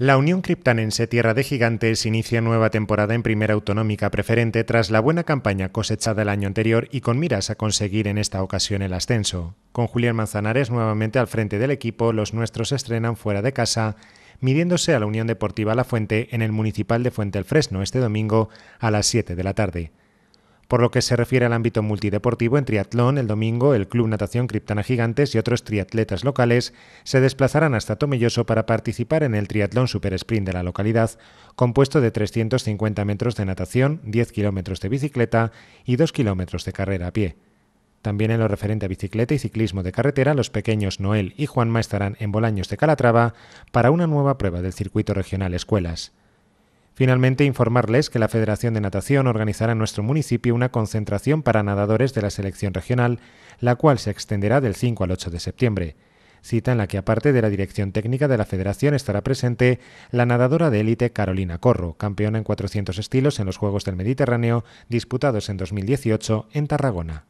La Unión Criptanense Tierra de Gigantes inicia nueva temporada en primera autonómica preferente tras la buena campaña cosechada el año anterior y con miras a conseguir en esta ocasión el ascenso. Con Julián Manzanares nuevamente al frente del equipo, los nuestros estrenan fuera de casa, midiéndose a la Unión Deportiva La Fuente en el Municipal de Fuente el Fresno este domingo a las 7 de la tarde. Por lo que se refiere al ámbito multideportivo, en triatlón, el domingo, el Club Natación Criptana Gigantes y otros triatletas locales se desplazarán hasta Tomelloso para participar en el triatlón Super Sprint de la localidad, compuesto de 350 metros de natación, 10 kilómetros de bicicleta y 2 kilómetros de carrera a pie. También en lo referente a bicicleta y ciclismo de carretera, los pequeños Noel y Juanma estarán en Bolaños de Calatrava para una nueva prueba del circuito regional Escuelas. Finalmente, informarles que la Federación de Natación organizará en nuestro municipio una concentración para nadadores de la selección regional, la cual se extenderá del 5 al 8 de septiembre. Cita en la que, aparte de la dirección técnica de la Federación, estará presente la nadadora de élite Carolina Corro, campeona en 400 estilos en los Juegos del Mediterráneo disputados en 2018 en Tarragona.